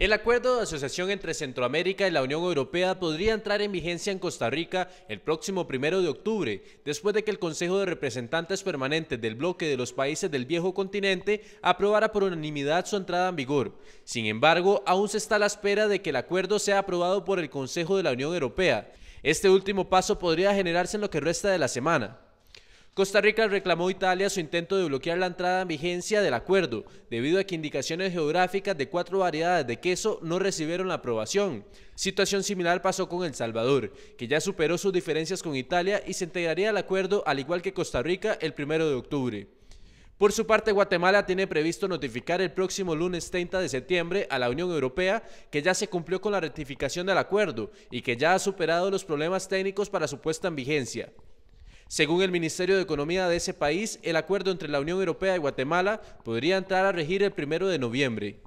El acuerdo de asociación entre Centroamérica y la Unión Europea podría entrar en vigencia en Costa Rica el próximo primero de octubre, después de que el Consejo de Representantes Permanentes del bloque de los países del viejo continente aprobara por unanimidad su entrada en vigor. Sin embargo, aún se está a la espera de que el acuerdo sea aprobado por el Consejo de la Unión Europea. Este último paso podría generarse en lo que resta de la semana. Costa Rica reclamó a Italia su intento de bloquear la entrada en vigencia del acuerdo, debido a que indicaciones geográficas de cuatro variedades de queso no recibieron la aprobación. Situación similar pasó con El Salvador, que ya superó sus diferencias con Italia y se integraría al acuerdo al igual que Costa Rica el 1 de octubre. Por su parte, Guatemala tiene previsto notificar el próximo lunes 30 de septiembre a la Unión Europea que ya se cumplió con la ratificación del acuerdo y que ya ha superado los problemas técnicos para su puesta en vigencia. Según el Ministerio de Economía de ese país, el acuerdo entre la Unión Europea y Guatemala podría entrar a regir el primero de noviembre.